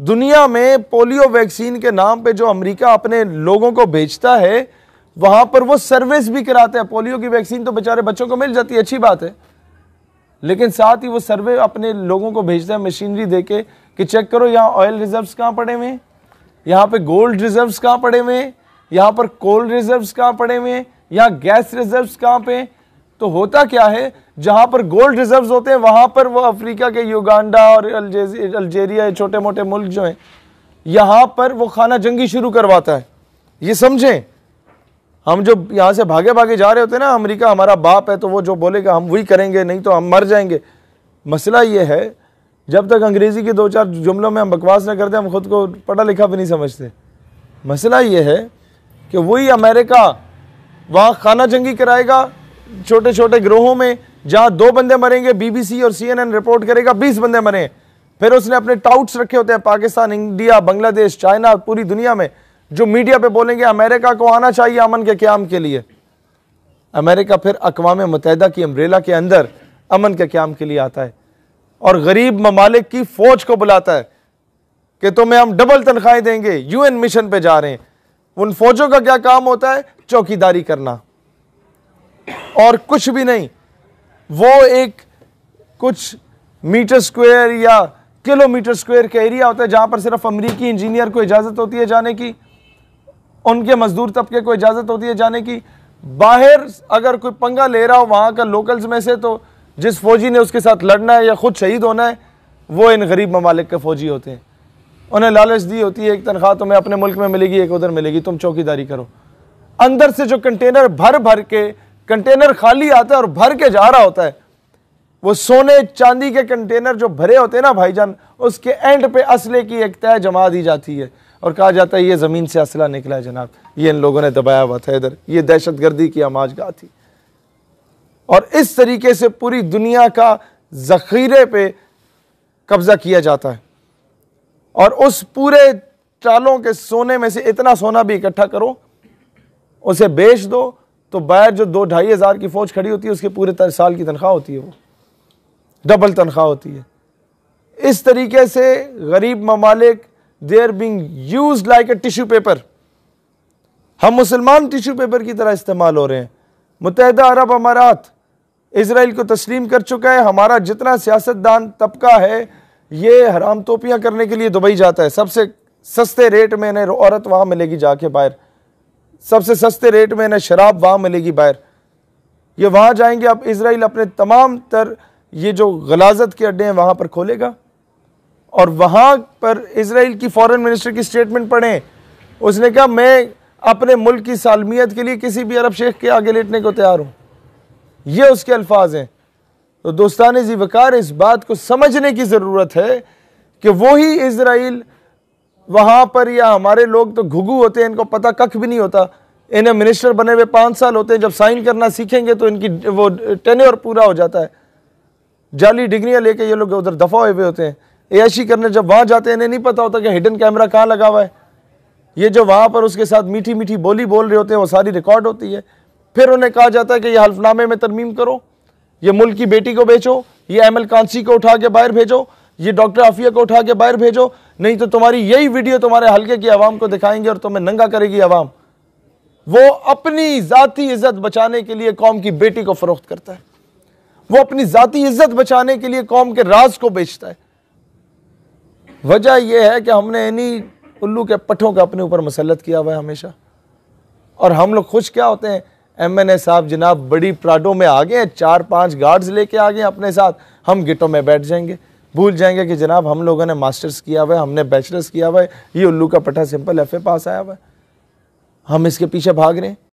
दुनिया में polio vaccine के नाम पे जो अमेरिका अपने लोगों को भेजता है वहां पर वो सर्विस भी कराते हैं पोलियो की वैक्सीन तो बेचारे बच्चों को मिल जाती है अच्छी बात है लेकिन साथ ही वो सर्वे अपने लोगों को भेजता है मशीनरी दे के कि चेक करो यहाँ ऑयल रिजर्व्स कहाँ पड़े हुए हैं यहाँ पे गोल्ड रिजर्व्स कहाँ पड़े हुए हैं यहाँ पर कोल रिजर्व्स कहाँ पड़े हुए यहाँ गैस रिजर्व्स कहाँ पे तो होता क्या है जहाँ पर गोल्ड रिजर्व्स होते हैं वहाँ पर वो अफ्रीका के युगांडा और अल्जेरिया छोटे मोटे मुल्क जो हैं यहाँ पर वो खाना जंगी शुरू करवाता है ये समझें हम जो यहाँ से भागे भागे जा रहे होते हैं ना अमेरिका हमारा बाप है तो वो जो बोलेगा हम वही करेंगे नहीं तो हम मर जाएंगे मसला ये है जब तक अंग्रेज़ी के दो चार जुमलों में हम बकवास ना करते हम खुद को पढ़ा लिखा भी नहीं समझते मसला ये है कि वही अमेरिका वहाँ खाना जंगी कराएगा छोटे छोटे ग्रोहों में जहां दो बंदे मरेंगे बीबीसी और सीएनएन रिपोर्ट करेगा बीस बंदे मरे फिर उसने अपने टाउट्स रखे होते हैं पाकिस्तान इंडिया बांग्लादेश चाइना पूरी दुनिया में जो मीडिया पे बोलेंगे अमेरिका को आना चाहिए अमन के क्याम के लिए अमेरिका फिर अकवा मुतहदा की अम्ब्रेला के अंदर अमन के क्याम के लिए आता है और गरीब ममालिक की फौज को बुलाता है कि तुम्हें हम डबल तनख्वाहें देंगे यूएन मिशन पे जा रहे हैं उन फौजों का क्या काम होता है चौकीदारी करना और कुछ भी नहीं वो एक कुछ मीटर स्क्वायर या किलोमीटर स्क्वायर का एरिया होता है जहाँ पर सिर्फ अमरीकी इंजीनियर को इजाज़त होती है जाने की उनके मजदूर तबके को इजाज़त होती है जाने की बाहर अगर कोई पंगा ले रहा हो वहाँ का लोकल्स में से तो जिस फौजी ने उसके साथ लड़ना है या खुद शहीद होना है वो इन गरीब ममालिक के फौजी होते हैं उन्हें लालच दी होती है एक तनख्वाह तुम्हें अपने मुल्क में मिलेगी एक उधर मिलेगी तुम चौकीदारी करो अंदर से जो कंटेनर भर भर के कंटेनर खाली आता है और भर के जा रहा होता है वो सोने चांदी के कंटेनर जो भरे होते हैं ना भाईजान उसके एंड पे असले की एक तय जमा दी जाती है और कहा जाता है ये ज़मीन से असला निकला है जनाब ये इन लोगों ने दबाया हुआ था इधर ये दहशत गर्दी की आमाज गा थी और इस तरीके से पूरी दुनिया का ज़ख़ीरे पे कब्ज़ा किया जाता है और उस पूरे चालों के सोने में से इतना सोना भी इकट्ठा करो उसे बेच दो तो बैर जो दो ढाई हज़ार की फ़ौज खड़ी होती है उसके पूरे साल की तनख्वाह होती है वो डबल तनख्वाह होती है इस तरीके से गरीब ममालिक they are being use like a tissue paper हम मुसलमान टिशू पेपर की तरह इस्तेमाल हो रहे हैं मुतहदा अरब अमारात इसराइल को तस्लीम कर चुका है हमारा जितना सियासतदान तबका है ये हराम तोपियाँ करने के लिए दुबई जाता है सबसे सस्ते रेट में इन्हें औरत वहाँ मिलेगी जाके बाहर सबसे सस्ते रेट में इन्हें शराब वहाँ मिलेगी बाहर ये वहाँ जाएंगे अब इसराइल अपने तमाम तर ये जो गलाजत के अड्डे हैं वहाँ पर खोलेगा और वहाँ पर इसराइल की फॉरेन मिनिस्टर की स्टेटमेंट पढ़ें उसने कहा मैं अपने मुल्क की सालमियत के लिए किसी भी अरब शेख के आगे लेटने को तैयार हूँ ये उसके अल्फाज हैं तो दोस्तान जी वकार इस बात को समझने की ज़रूरत है कि वही इसराइल वहाँ पर या हमारे लोग तो घुगू होते हैं इनको पता कख भी नहीं होता इन्हें मिनिस्टर बने हुए पाँच साल होते हैं जब साइन करना सीखेंगे तो इनकी वो टेन्योर पूरा हो जाता है जाली डिग्रियाँ लेके ये लोग उधर दफा हुए हुए होते हैं ऐशी करने जब वहाँ जाते हैं इन्हें नहीं पता होता कि हिडन कैमरा कहाँ लगा हुआ है ये जो वहाँ पर उसके साथ मीठी मीठी बोली बोल रहे होते हैं वो सारी रिकॉर्ड होती है फिर उन्हें कहा जाता है कि यह हल्फनामे में तरमीम करो ये मुल्क की बेटी को बेचो ये एम एल कांसी को उठा के बाहर भेजो ये डॉक्टर आफिया को उठा के बाहर भेजो नहीं तो तुम्हारी यही वीडियो तुम्हारे हल्के की आवाम को दिखाएंगे और तुम्हें नंगा करेगी आवाम वो अपनी जाति इज़्ज़त बचाने के लिए कौम की बेटी को फ़रोख्त करता है वो अपनी जाति इज़्ज़त बचाने के लिए कौम के राज को बेचता है वजह यह है कि हमने इन्हीं उल्लू के पटों का अपने ऊपर मसलत किया हुआ है हमेशा और हम लोग खुश क्या होते हैं एम एन ए साहब जनाब बड़ी प्राडों में आ गए चार पांच गार्ड्स लेके आ गए अपने साथ हम गिटों में बैठ जाएंगे भूल जाएंगे कि जनाब हम लोगों ने मास्टर्स किया हुआ है हमने बैचलर्स किया हुआ है ये उल्लू का पट्टा सिंपल एफ पास आया हुआ है हम इसके पीछे भाग रहे हैं